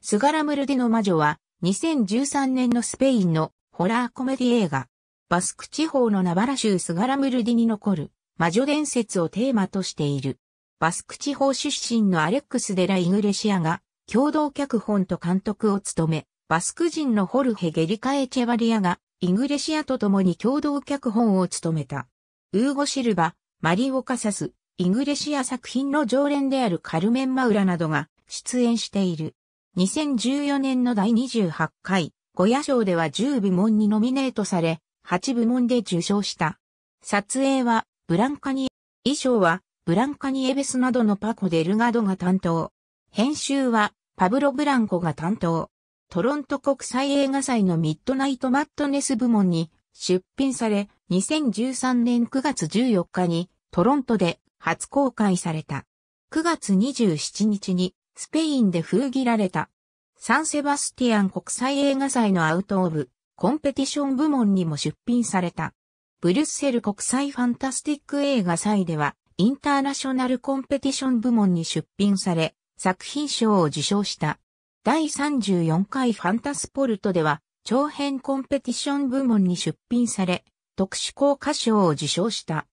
スガラムルデの魔女は2013年のスペインのホラーコメディ映画。バスク地方のナバラ州スガラムルディに残る魔女伝説をテーマとしている。バスク地方出身のアレックス・デラ・イグレシアが共同脚本と監督を務め、バスク人のホルヘ・ゲリカ・エチェバリアがイグレシアと共に共同脚本を務めた。ウーゴ・シルバ、マリオ・カサス、イグレシア作品の常連であるカルメン・マウラなどが出演している。2014年の第28回、ゴヤ賞では10部門にノミネートされ、8部門で受賞した。撮影は、ブランカニ、衣装は、ブランカニエベスなどのパコ・デルガドが担当。編集は、パブロ・ブランコが担当。トロント国際映画祭のミッドナイト・マットネス部門に出品され、2013年9月14日にトロントで初公開された。9月27日にスペインで封切られた。サンセバスティアン国際映画祭のアウトオブ、コンペティション部門にも出品された。ブリュッセル国際ファンタスティック映画祭では、インターナショナルコンペティション部門に出品され、作品賞を受賞した。第34回ファンタスポルトでは、長編コンペティション部門に出品され、特殊効果賞を受賞した。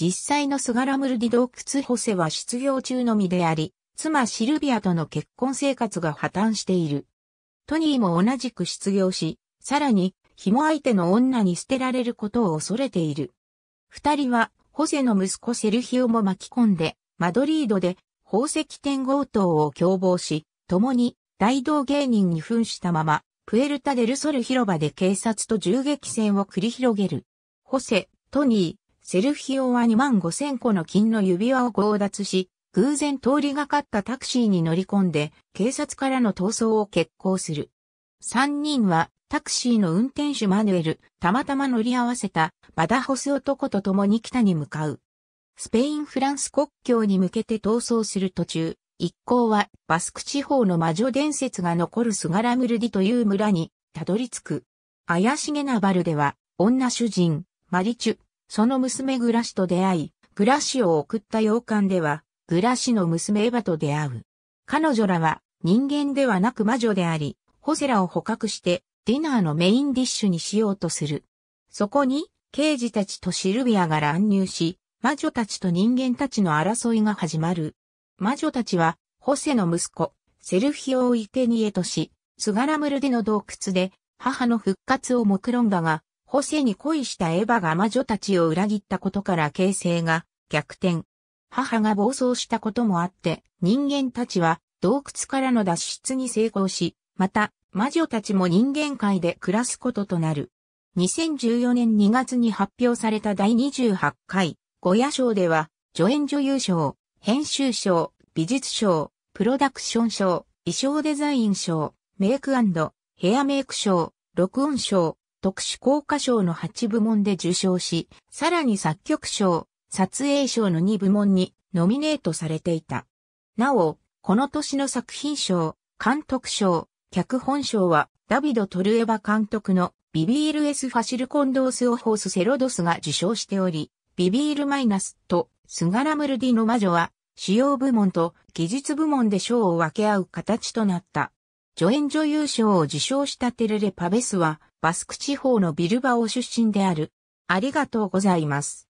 実際のスガラムルディ洞窟ホセは失業中のみであり、妻シルビアとの結婚生活が破綻している。トニーも同じく失業し、さらに、紐相手の女に捨てられることを恐れている。二人は、ホセの息子セルヒオも巻き込んで、マドリードで宝石店強盗を共謀し、共に大道芸人に扮したまま、プエルタデルソル広場で警察と銃撃戦を繰り広げる。ホセ、トニー、セルヒオは2万5千個の金の指輪を強奪し、偶然通りがかったタクシーに乗り込んで、警察からの逃走を決行する。三人は、タクシーの運転手マヌエル、たまたま乗り合わせた、バダホス男と共に北に向かう。スペイン・フランス国境に向けて逃走する途中、一行は、バスク地方の魔女伝説が残るスガラムルディという村に、たどり着く。怪しげなバルでは、女主人、マリチュ、その娘グラシと出会い、暮らしを送った洋館では、グラシの娘エヴァと出会う。彼女らは人間ではなく魔女であり、ホセラを捕獲してディナーのメインディッシュにしようとする。そこに、刑事たちとシルビアが乱入し、魔女たちと人間たちの争いが始まる。魔女たちは、ホセの息子、セルフィオを生贄とし、スガラムルデの洞窟で、母の復活を目論んだが、ホセに恋したエヴァが魔女たちを裏切ったことから形勢が逆転。母が暴走したこともあって、人間たちは洞窟からの脱出に成功し、また、魔女たちも人間界で暮らすこととなる。2014年2月に発表された第28回、ゴヤ賞では、助演女優賞、編集賞、美術賞、プロダクション賞、衣装デザイン賞、メイクヘアメイク賞、録音賞、特殊効果賞の8部門で受賞し、さらに作曲賞、撮影賞の2部門にノミネートされていた。なお、この年の作品賞、監督賞、脚本賞はダビド・トルエバ監督のビビール・エス・ファシル・コンドース・オホース・セロドスが受賞しており、ビビール・マイナスとスガラムルディの魔女は主要部門と技術部門で賞を分け合う形となった。助演女優賞を受賞したテレレ・パベスはバスク地方のビルバオ出身である。ありがとうございます。